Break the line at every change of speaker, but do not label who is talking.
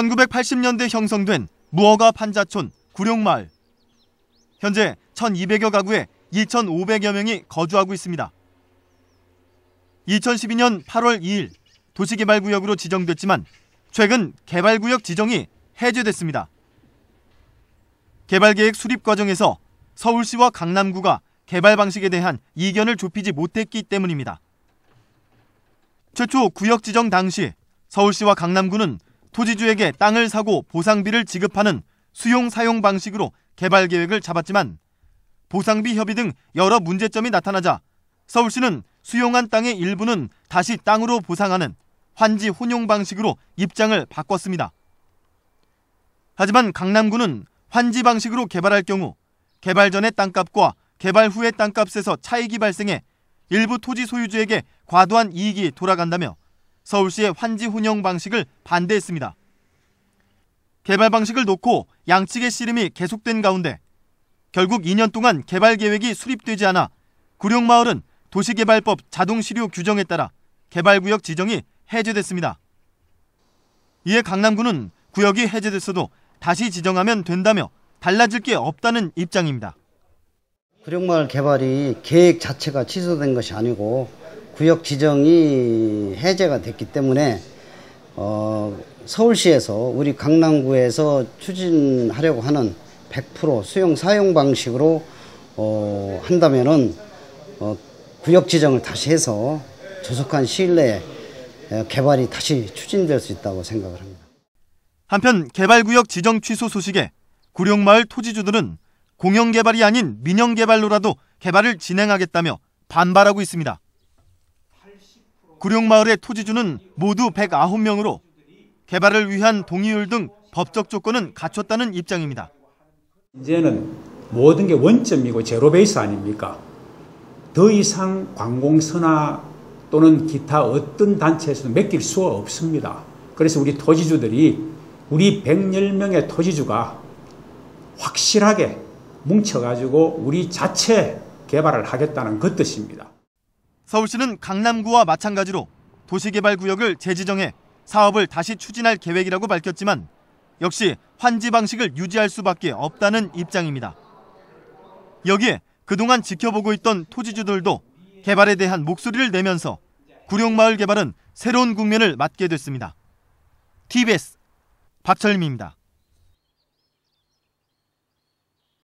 1980년대 형성된 무허가 판자촌 구룡마을. 현재 1200여 가구에 2500여 명이 거주하고 있습니다. 2012년 8월 2일 도시개발구역으로 지정됐지만 최근 개발구역 지정이 해제됐습니다. 개발계획 수립 과정에서 서울시와 강남구가 개발 방식에 대한 이견을 좁히지 못했기 때문입니다. 최초 구역 지정 당시 서울시와 강남구는 토지주에게 땅을 사고 보상비를 지급하는 수용 사용 방식으로 개발 계획을 잡았지만 보상비 협의 등 여러 문제점이 나타나자 서울시는 수용한 땅의 일부는 다시 땅으로 보상하는 환지 혼용 방식으로 입장을 바꿨습니다. 하지만 강남구는 환지 방식으로 개발할 경우 개발 전의 땅값과 개발 후의 땅값에서 차익이 발생해 일부 토지 소유주에게 과도한 이익이 돌아간다며 서울시의 환지 혼영 방식을 반대했습니다. 개발 방식을 놓고 양측의 씨름이 계속된 가운데 결국 2년 동안 개발 계획이 수립되지 않아 구룡마을은 도시개발법 자동 실효 규정에 따라 개발구역 지정이 해제됐습니다. 이에 강남구는 구역이 해제됐어도 다시 지정하면 된다며 달라질 게 없다는
입장입니다. 구룡마을 개발이 계획 자체가 취소된 것이 아니고 구역 지정이 해제가 됐기 때문에 어, 서울시에서 우리 강남구에서 추진하려고 하는 100% 수용 사용 방식으로 어, 한다면은 어, 구역 지정을 다시 해서 조속한 시일 내에 어, 개발이 다시 추진될 수 있다고 생각을 합니다. 한편 개발구역 지정 취소 소식에 구룡마을 토지주들은
공영개발이 아닌 민영개발로라도 개발을 진행하겠다며 반발하고 있습니다. 구룡마을의 토지주는 모두 109명으로 개발을 위한 동의율 등 법적 조건은 갖췄다는 입장입니다.
이제는 모든 게 원점이고 제로베이스 아닙니까? 더 이상 관공서나 또는 기타 어떤 단체에서도 맡길 수가 없습니다. 그래서 우리 토지주들이 우리 110명의 토지주가 확실하게 뭉쳐가지고 우리 자체 개발을 하겠다는 그 뜻입니다.
서울시는 강남구와 마찬가지로 도시개발구역을 재지정해 사업을 다시 추진할 계획이라고 밝혔지만 역시 환지 방식을 유지할 수밖에 없다는 입장입니다. 여기에 그동안 지켜보고 있던 토지주들도 개발에 대한 목소리를 내면서 구룡마을 개발은 새로운 국면을 맞게 됐습니다. TBS 박철미입니다.